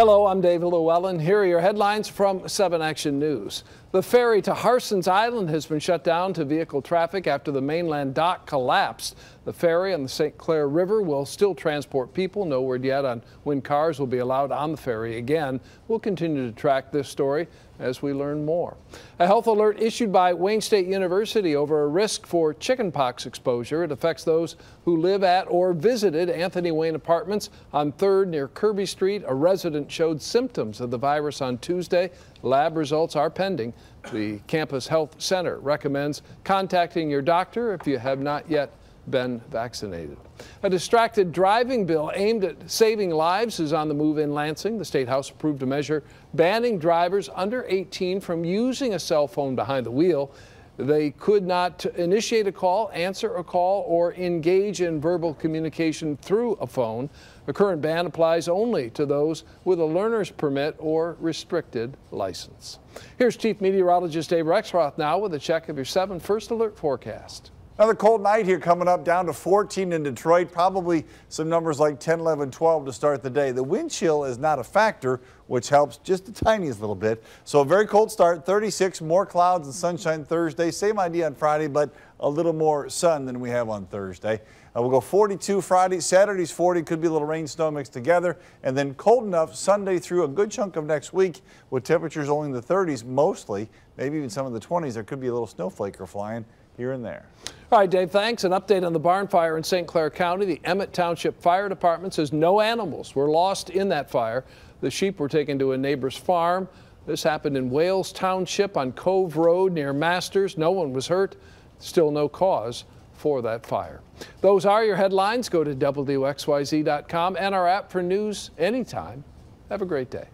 Hello, I'm David Llewellyn. Here are your headlines from 7 Action News. The ferry to Harson's Island has been shut down to vehicle traffic after the mainland dock collapsed. The ferry on the St. Clair River will still transport people. No word yet on when cars will be allowed on the ferry again. We'll continue to track this story as we learn more. A health alert issued by Wayne State University over a risk for chickenpox exposure. It affects those who live at or visited Anthony Wayne Apartments on 3rd near Kirby Street. A resident showed symptoms of the virus on Tuesday. Lab results are pending. The Campus Health Center recommends contacting your doctor if you have not yet been vaccinated. A distracted driving bill aimed at saving lives is on the move in Lansing. The State House approved a measure banning drivers under 18 from using a cell phone behind the wheel. They could not initiate a call, answer a call, or engage in verbal communication through a phone. The current ban applies only to those with a learner's permit or restricted license. Here's Chief Meteorologist Dave Rexroth now with a check of your 7 First Alert forecast. Another cold night here coming up down to 14 in Detroit, probably some numbers like 10, 11, 12 to start the day. The wind chill is not a factor, which helps just the tiniest little bit. So a very cold start, 36, more clouds and sunshine Thursday. Same idea on Friday, but a little more sun than we have on Thursday. Uh, we'll go 42 Friday, Saturday's 40, could be a little rain, snow mixed together, and then cold enough Sunday through a good chunk of next week with temperatures only in the 30s mostly, maybe even some of the 20s. There could be a little snowflake or flying here and there. All right, Dave, thanks. An update on the barn fire in St. Clair County. The Emmett Township Fire Department says no animals were lost in that fire. The sheep were taken to a neighbor's farm. This happened in Wales Township on Cove Road near Masters. No one was hurt. Still no cause for that fire. Those are your headlines. Go to WXYZ.com and our app for news anytime. Have a great day.